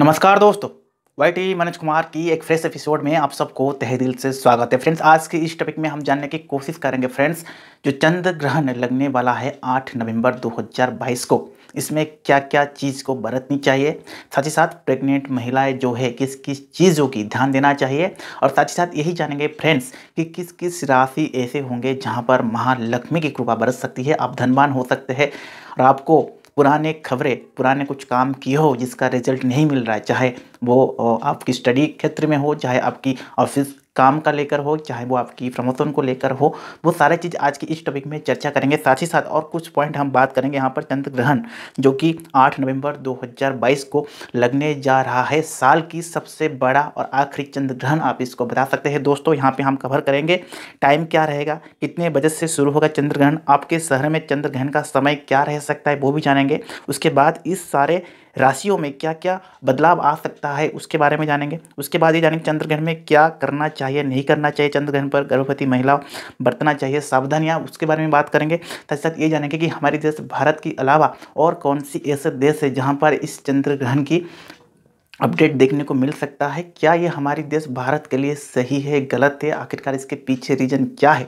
नमस्कार दोस्तों Y T Manoj Kumar की एक फ्रेश एपिसोड में आप सबको तहे दिल से स्वागत है फ्रेंड्स आज के इस टॉपिक में हम जानने की कोशिश करेंगे फ्रेंड्स जो चंद्र ग्रहण लगने वाला है 8 नवंबर 2022 को इसमें क्या क्या चीज़ को बरतनी चाहिए साथ ही साथ प्रेग्नेंट महिलाएं जो है किस किस चीज़ों की ध्यान देना चाहिए और साथ ही साथ यही जानेंगे फ्रेंड्स कि किस किस राशि ऐसे होंगे जहाँ पर महालक्ष्मी की कृपा बरत सकती है आप धनवान हो सकते हैं और आपको पुराने खबरें पुराने कुछ काम किए हो जिसका रिजल्ट नहीं मिल रहा है चाहे वो आपकी स्टडी क्षेत्र में हो चाहे आपकी ऑफिस काम का लेकर हो चाहे वो आपकी प्रमोशन को लेकर हो वो सारे चीज़ आज की इस टॉपिक में चर्चा करेंगे साथ ही साथ और कुछ पॉइंट हम बात करेंगे यहाँ पर चंद्र ग्रहण जो कि 8 नवंबर 2022 को लगने जा रहा है साल की सबसे बड़ा और आखिरी चंद्र ग्रहण आप इसको बता सकते हैं दोस्तों यहाँ पर हम कवर करेंगे टाइम क्या रहेगा कितने बजे से शुरू होगा चंद्र ग्रहण आपके शहर में चंद्र ग्रहण का समय क्या रह सकता है वो भी जानेंगे उसके बाद इस सारे राशियों में क्या क्या बदलाव आ सकता है उसके बारे में जानेंगे उसके बाद ये जानेंगे चंद्रग्रहण में क्या करना चाहिए नहीं करना चाहिए चंद्रग्रहण पर गर्भवती महिला बरतना चाहिए सावधानियाँ उसके बारे में बात करेंगे साथ साथ ये जानेंगे कि हमारे देश भारत के अलावा और कौन सी ऐसे देश है जहाँ पर इस चंद्रग्रहण की अपडेट देखने को मिल सकता है क्या ये हमारे देश भारत के लिए सही है गलत है आखिरकार इसके पीछे रीज़न क्या है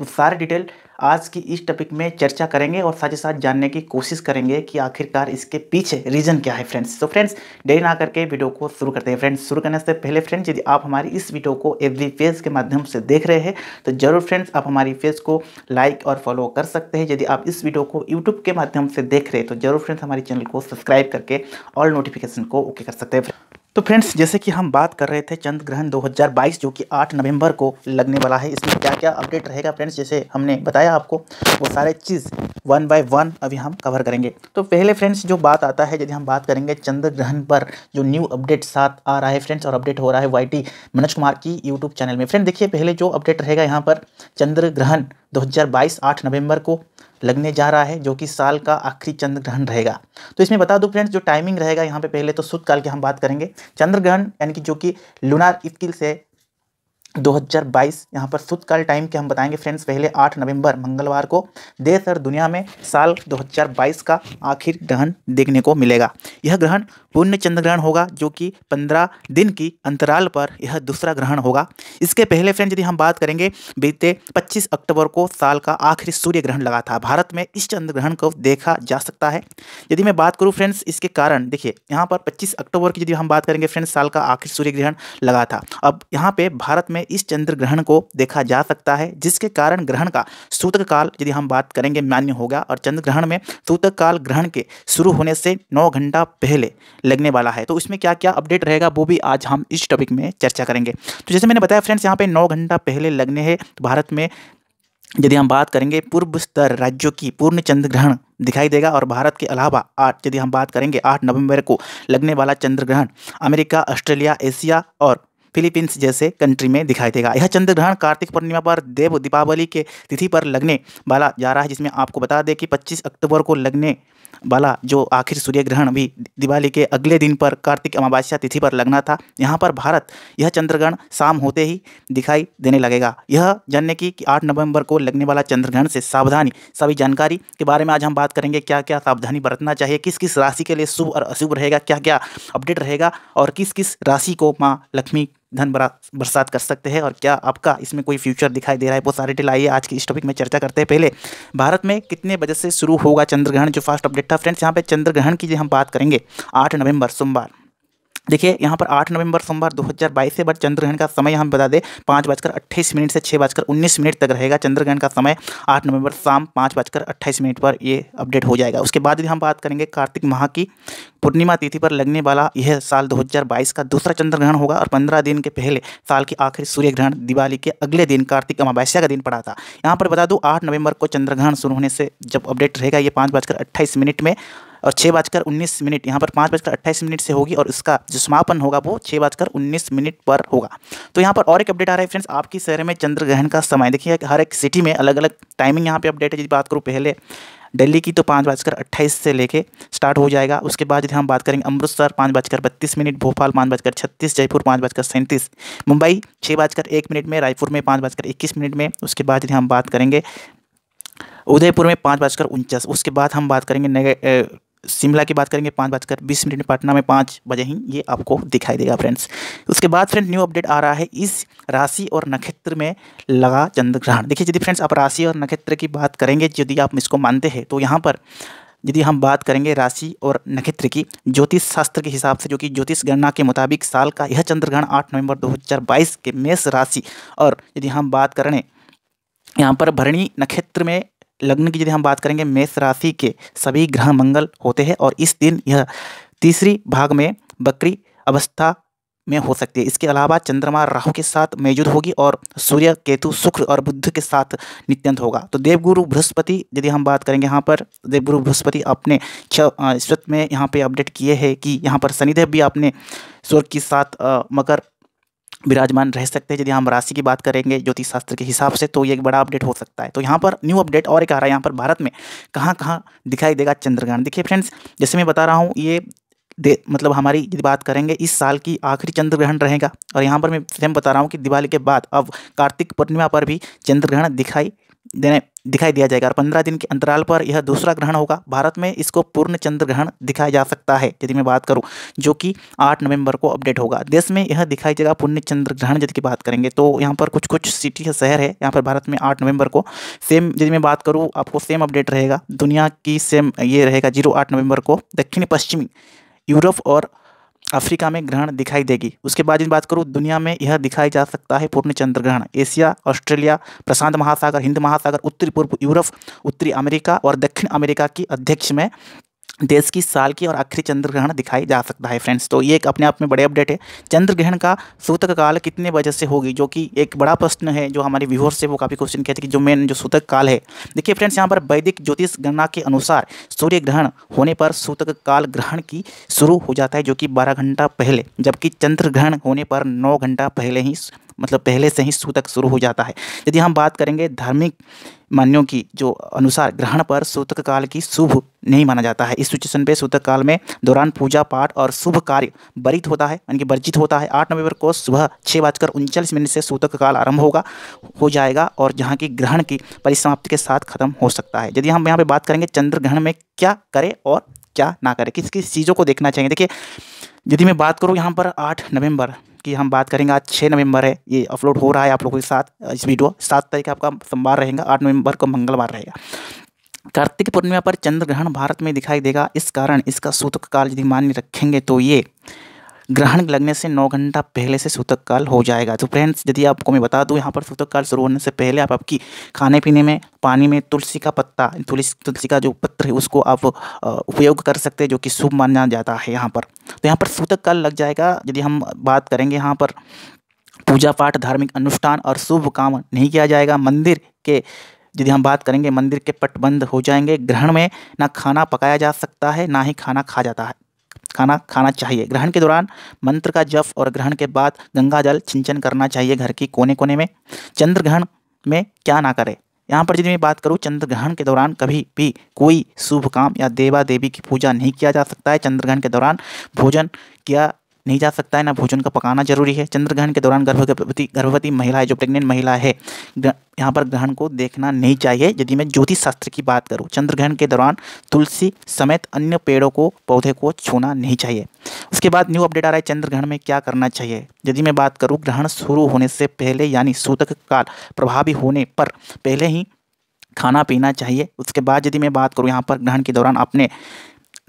वो सारे डिटेल आज की इस टॉपिक में चर्चा करेंगे और साथ ही साथ जानने की कोशिश करेंगे कि आखिरकार इसके पीछे रीज़न क्या है फ्रेंड्स तो फ्रेंड्स डेरी ना करके वीडियो को शुरू करते हैं फ्रेंड्स शुरू करने से पहले फ्रेंड्स यदि आप हमारी इस वीडियो को एवरी पेज के माध्यम से देख रहे हैं तो ज़रूर फ्रेंड्स आप हमारी फेज को लाइक और फॉलो कर सकते हैं यदि आप इस वीडियो को यूट्यूब के माध्यम से देख रहे हैं तो ज़रूर फ्रेंड्स हमारे चैनल को सब्सक्राइब करके ऑल नोटिफिकेशन को ओके कर सकते हैं तो फ्रेंड्स जैसे कि हम बात कर रहे थे चंद्र ग्रहण 2022 जो कि 8 नवंबर को लगने वाला है इसमें क्या क्या अपडेट रहेगा फ्रेंड्स जैसे हमने बताया आपको वो सारे चीज़ वन बाय वन अभी हम कवर करेंगे तो पहले फ्रेंड्स जो बात आता है यदि हम बात करेंगे चंद्र ग्रहण पर जो न्यू अपडेट साथ आ रहा है फ्रेंड्स और अपडेट हो रहा है वाई मनोज कुमार की यूट्यूब चैनल में फ्रेंड देखिए पहले जो अपडेट रहेगा यहाँ पर चंद्र ग्रहण 2022 8 नवंबर को लगने जा रहा है जो कि साल का आखिरी चंद्र ग्रहण रहेगा तो इसमें बता दूं फ्रेंड्स जो टाइमिंग रहेगा यहाँ पे पहले तो शुद्ध काल की हम बात करेंगे चंद्र ग्रहण यानी कि जो कि लुनार स्किल से 2022 यहाँ पर शुद्धकाल टाइम के हम बताएंगे फ्रेंड्स पहले 8 नवंबर मंगलवार को देश और दुनिया में साल 2022 का आखिर ग्रहण देखने को मिलेगा यह ग्रहण पूर्ण चंद्र ग्रहण होगा जो कि 15 दिन की अंतराल पर यह दूसरा ग्रहण होगा इसके पहले फ्रेंड्स यदि हम बात करेंगे बीते 25 अक्टूबर को साल का आखिरी सूर्य ग्रहण लगा था भारत में इस चंद्र ग्रहण को देखा जा सकता है यदि मैं बात करूँ फ्रेंड्स इसके कारण देखिए यहाँ पर पच्चीस अक्टूबर की यदि हम बात करेंगे फ्रेंड्स साल का आखिरी सूर्य ग्रहण लगा था अब यहाँ पर भारत में में इस चंद्र ग्रहण को देखा जा सकता है जिसके कारण ग्रहण का सूतक काल यदि हम बात करेंगे मान्य होगा और चंद्र ग्रहण में सूतक काल ग्रहण के शुरू होने से नौ घंटा पहले लगने वाला है तो उसमें क्या क्या अपडेट रहेगा वो भी आज हम इस टॉपिक में चर्चा करेंगे तो जैसे मैंने बताया फ्रेंड्स यहाँ पर नौ घंटा पहले लगने हैं तो भारत में यदि हम बात करेंगे पूर्व स्तर राज्यों की पूर्ण चंद्र ग्रहण दिखाई देगा और भारत के अलावा आठ यदि हम बात करेंगे आठ नवंबर को लगने वाला चंद्र ग्रहण अमेरिका ऑस्ट्रेलिया एशिया और फिलीपींस जैसे कंट्री में दिखाई देगा यह चंद्र ग्रहण कार्तिक पूर्णिमा पर देव दीपावली के तिथि पर लगने वाला जा रहा है जिसमें आपको बता दें कि 25 अक्टूबर को लगने वाला जो आखिर सूर्य ग्रहण भी दिवाली के अगले दिन पर कार्तिक अमावस्या तिथि पर लगना था यहाँ पर भारत यह चंद्रग्रहण शाम होते ही दिखाई देने लगेगा यह जानने की कि 8 नवंबर को लगने वाला चंद्रग्रहण से सावधानी सभी जानकारी के बारे में आज हम बात करेंगे क्या क्या सावधानी बरतना चाहिए किस किस राशि के लिए शुभ और अशुभ रहेगा क्या क्या अपडेट रहेगा और किस किस राशि को माँ लक्ष्मी धन बरसात कर सकते हैं और क्या आपका इसमें कोई फ्यूचर दिखाई दे रहा है वो सारे डिटेल आइए आज की इस टॉपिक में चर्चा करते हैं पहले भारत में कितने बजे से शुरू होगा चंद्रग्रहण जो फास्ट अपडेट था फ्रेंड्स यहाँ पे चंद्रग्रहण की हम बात करेंगे आठ नवंबर सोमवार देखिए यहाँ पर आठ नवंबर सोमवार 2022 से बाद चंद्रग्रहण का समय हम बता दें पाँच बजकर अट्ठाईस मिनट से छः बजकर उन्नीस मिनट तक रहेगा चंद्रग्रहण का समय आठ नवंबर शाम पाँच बजकर अट्ठाईस मिनट पर ये अपडेट हो जाएगा उसके बाद यदि हम बात करेंगे कार्तिक माह की पूर्णिमा तिथि पर लगने वाला यह साल 2022 का दूसरा चंद्रग्रहण होगा और पंद्रह दिन के पहले साल की आखिरी सूर्य ग्रहण दिवाली के अगले दिन कार्तिक अमावस्या का दिन पड़ा था यहाँ पर बता दूँ आठ नवंबर को चंद्रग्रहण शुरू होने से जब अपडेट रहेगा ये पाँच बजकर अट्ठाईस मिनट में और छः बजकर उन्नीस मिनट यहाँ पर पाँच बजकर अट्ठाईस मिनट से होगी और इसका जो समापन होगा वो छः बजकर उन्नीस मिनट पर होगा तो यहाँ पर और एक अपडेट आ रहा है फ्रेंड्स आपकी शहर में चंद्रग्रहण का समय देखिए हर एक सिटी में अलग अलग टाइमिंग यहाँ पर अपडेट है यदि बात करूँ पहले दिल्ली की तो पाँच बजकर अट्ठाईस से लेके स्टार्ट हो जाएगा उसके बाद यदि हम बात करेंगे अमृतसर पाँच बजकर बत्तीस मिनट भोपाल पाँच बजकर छत्तीस जयपुर पाँच बजकर सैंतीस मुंबई छः बजकर एक मिनट में रायपुर में पाँच बजकर इक्कीस मिनट में उसके बाद यदि हम बात करेंगे उदयपुर में पाँच बजकर उनचास उसके बाद हम बात करेंगे शिमला की बात करेंगे पाँच बजकर बीस मिनट में पटना में पाँच बजे ही ये आपको दिखाई देगा फ्रेंड्स उसके बाद फ्रेंड न्यू अपडेट आ रहा है इस राशि और नक्षत्र में लगा चंद्र ग्रहण देखिए यदि फ्रेंड्स आप राशि और नक्षत्र की बात करेंगे यदि आप इसको मानते हैं तो यहाँ पर यदि हम बात करेंगे राशि और नक्षत्र की ज्योतिष शास्त्र के हिसाब से जो कि ज्योतिष गणना के मुताबिक साल का यह चंद्रग्रहण आठ नवंबर 2022 के मेष राशि और यदि हम बात करें यहाँ पर भरणी नक्षत्र में लग्न की यदि हम बात करेंगे मेष राशि के सभी ग्रह मंगल होते हैं और इस दिन यह तीसरी भाग में बकरी अवस्था में हो सकती है इसके अलावा चंद्रमा राहु के साथ मौजूद होगी और सूर्य केतु शुक्र और बुद्ध के साथ नित्यंत होगा तो देवगुरु बृहस्पति यदि हम बात करेंगे यहाँ पर देवगुरु बृहस्पति अपने स्वत में यहाँ पे अपडेट किए हैं कि यहाँ पर शनिदेव भी अपने स्वर्ग के साथ मकर विराजमान रह सकते हैं यदि हम राशि की बात करेंगे ज्योतिष शास्त्र के हिसाब से तो ये एक बड़ा अपडेट हो सकता है तो यहाँ पर न्यू अपडेट और एक आ रहा है यहाँ पर भारत में कहाँ कहाँ दिखाई देगा चंद्रग्रहण देखिए फ्रेंड्स जैसे मैं बता रहा हूँ ये दे मतलब हमारी यदि बात करेंगे इस साल की आखिरी चंद्र ग्रहण रहेगा और यहाँ पर मैं स्वयं बता रहा हूँ कि दिवाली के बाद अब कार्तिक पूर्णिमा पर भी चंद्र ग्रहण दिखाई देने दिखाई दिया जाएगा और पंद्रह दिन के अंतराल पर यह दूसरा ग्रहण होगा भारत में इसको पूर्ण चंद्र ग्रहण दिखाया जा सकता है यदि मैं बात करूं जो कि आठ नवंबर को अपडेट होगा देश में यह दिखाई देगा पूर्ण चंद्र ग्रहण यदि की बात करेंगे तो यहाँ पर कुछ कुछ सिटी है शहर है यहाँ पर भारत में आठ नवंबर को सेम यदि मैं बात करूँ आपको सेम अपडेट रहेगा दुनिया की सेम ये रहेगा जीरो आठ नवंबर को दक्षिण पश्चिमी यूरोप और अफ्रीका में ग्रहण दिखाई देगी उसके बाद यदि बात करूँ दुनिया में यह दिखाई जा सकता है पूर्ण चंद्र ग्रहण एशिया ऑस्ट्रेलिया प्रशांत महासागर हिंद महासागर उत्तरी पूर्व यूरोप उत्तरी अमेरिका और दक्षिण अमेरिका की अध्यक्ष में देश की साल की और आखिरी चंद्र ग्रहण दिखाई जा सकता है फ्रेंड्स तो ये एक अपने आप में बड़े अपडेट है चंद्र ग्रहण का सूतक काल कितने बजे से होगी जो कि एक बड़ा प्रश्न है जो हमारे व्यूवर्स से वो काफ़ी क्वेश्चन कहते हैं कि जो मेन जो सूतक काल है देखिए फ्रेंड्स यहाँ पर वैदिक ज्योतिष गणना के अनुसार सूर्य ग्रहण होने पर सूतक काल ग्रहण की शुरू हो जाता है जो कि बारह घंटा पहले जबकि चंद्र ग्रहण होने पर नौ घंटा पहले ही मतलब पहले से ही सूतक शुरू हो जाता है यदि हम बात करेंगे धार्मिक मान्यों की जो अनुसार ग्रहण पर सूतक काल की शुभ नहीं माना जाता है इस सिचुएशन पे सूतक काल में दौरान पूजा पाठ और शुभ कार्य वरित होता है यानी कि वर्जित होता है आठ नवंबर को सुबह छः बजकर उनचालीस मिनट से सूतक काल आरंभ होगा हो जाएगा और जहाँ की ग्रहण की परिसमाप्ति के साथ खत्म हो सकता है यदि हम यहाँ पर बात करेंगे चंद्र ग्रहण में क्या करें और क्या ना करें किस किस चीज़ों को देखना चाहिए देखिए यदि मैं बात करूँ यहाँ पर आठ नवम्बर की हम बात करेंगे आज छः नवंबर है ये अपलोड हो रहा है आप लोगों के साथ इस वीडियो सात तारीख आपका सोमवार रहेगा आठ नवंबर को मंगलवार रहेगा कार्तिक पूर्णिमा पर चंद्र ग्रहण भारत में दिखाई देगा इस कारण इसका सूतक काल यदि मान्य रखेंगे तो ये ग्रहण लगने से नौ घंटा पहले से सूतक काल हो जाएगा तो फ्रेंड्स यदि आपको मैं बता दूँ यहाँ पर सूतक काल शुरू होने से पहले आप आपकी खाने पीने में पानी में तुलसी का पत्ता तुलसी तुलसी का जो पत्र है उसको आप उपयोग कर सकते हैं जो कि शुभ माना जाता है यहाँ पर तो यहाँ पर सूतक काल लग जाएगा यदि हम बात करेंगे यहाँ पर पूजा पाठ धार्मिक अनुष्ठान और शुभ काम नहीं किया जाएगा मंदिर के यदि हम बात करेंगे मंदिर के पट बंद हो जाएंगे ग्रहण में ना खाना पकाया जा सकता है ना ही खाना खा जाता है खाना खाना चाहिए ग्रहण के दौरान मंत्र का जप और ग्रहण के बाद गंगा जल छिंचन करना चाहिए घर की कोने कोने में चंद्र ग्रहण में क्या ना करें यहाँ पर यदि मैं बात करूँ चंद्र ग्रहण के दौरान कभी भी कोई शुभ काम या देवा देवी की पूजा नहीं किया जा सकता है चंद्र ग्रहण के दौरान भोजन किया नहीं जा सकता है ना भोजन का पकाना जरूरी है चंद्र ग्रहण के दौरान गर्भवती गर्भवती महिला है जो प्रेग्नेंट महिला है यहाँ पर ग्रहण को देखना नहीं चाहिए यदि मैं ज्योतिष शास्त्र की बात करूँ चंद्र ग्रहण के दौरान तुलसी समेत अन्य पेड़ों को पौधे को छूना नहीं चाहिए उसके बाद न्यू अपडेट आ रहा है चंद्र ग्रहण में क्या करना चाहिए यदि मैं बात करूँ ग्रहण शुरू होने से पहले यानी सूतक काल प्रभावी होने पर पहले ही खाना पीना चाहिए उसके बाद यदि मैं बात करूँ यहाँ पर ग्रहण के दौरान अपने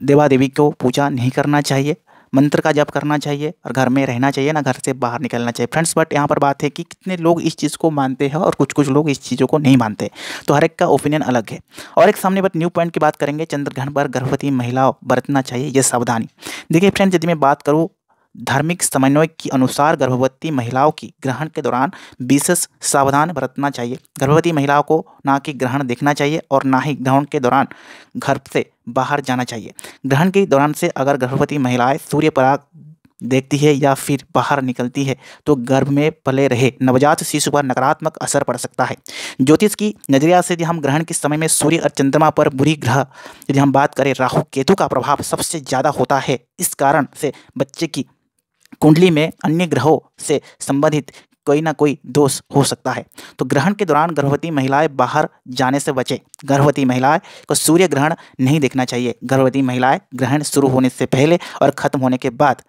देवा देवी को पूजा नहीं करना चाहिए मंत्र का जप करना चाहिए और घर में रहना चाहिए ना घर से बाहर निकलना चाहिए फ्रेंड्स बट यहाँ पर बात है कि कितने लोग इस चीज़ को मानते हैं और कुछ कुछ लोग इस चीज़ों को नहीं मानते तो हर एक का ओपिनियन अलग है और एक सामने बट न्यू पॉइंट की बात करेंगे चंद्रग्रहण पर गर्भवती महिलाओं बरतना चाहिए यह सावधानी देखिए फ्रेंड्स यदि मैं बात करूँ धार्मिक समन्वय के अनुसार गर्भवती महिलाओं की ग्रहण के दौरान विशेष सावधान बरतना चाहिए गर्भवती महिलाओं को ना कि ग्रहण देखना चाहिए और ना ही ग्रहण के दौरान घर से बाहर जाना चाहिए ग्रहण के दौरान से अगर गर्भवती महिलाएं सूर्य पराग देखती है या फिर बाहर निकलती है तो गर्भ में पले रहे नवजात शिशु पर नकारात्मक असर पड़ सकता है ज्योतिष की नज़रिया से यदि हम ग्रहण के समय में सूर्य और चंद्रमा पर बुरी ग्रह यदि हम बात करें राहु केतु का प्रभाव सबसे ज़्यादा होता है इस कारण से बच्चे की कुंडली में अन्य ग्रहों से संबंधित कोई ना कोई दोष हो सकता है तो ग्रहण के दौरान गर्भवती महिलाएं बाहर जाने से बचें गर्भवती महिलाएं को सूर्य ग्रहण नहीं देखना चाहिए गर्भवती महिलाएं ग्रहण शुरू होने से पहले और ख़त्म होने के बाद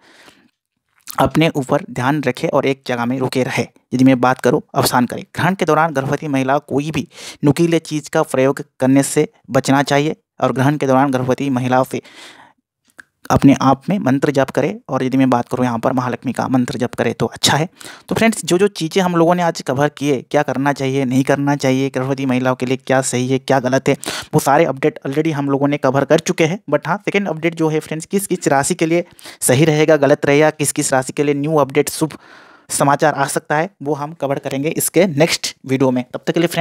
अपने ऊपर ध्यान रखें और एक जगह में रुके रहे यदि मैं बात करूं अवसान करें ग्रहण के दौरान गर्भवती महिला कोई भी नुकीले चीज़ का प्रयोग करने से बचना चाहिए और ग्रहण के दौरान गर्भवती महिलाओं से अपने आप में मंत्र जप करें और यदि मैं बात करूँ यहाँ पर महालक्ष्मी का मंत्र जप करें तो अच्छा है तो फ्रेंड्स जो जो चीज़ें हम लोगों ने आज कवर किए क्या करना चाहिए नहीं करना चाहिए गर्भवती महिलाओं के लिए क्या सही है क्या गलत है वो सारे अपडेट ऑलरेडी हम लोगों ने कवर कर चुके हैं बट हाँ सेकेंड अपडेट जो है फ्रेंड्स किस किस राशि के लिए सही रहेगा गलत रहेगा किस किस राशि के लिए न्यू अपडेट शुभ समाचार आ सकता है वो हम कवर करेंगे इसके नेक्स्ट वीडियो में तब तक के लिए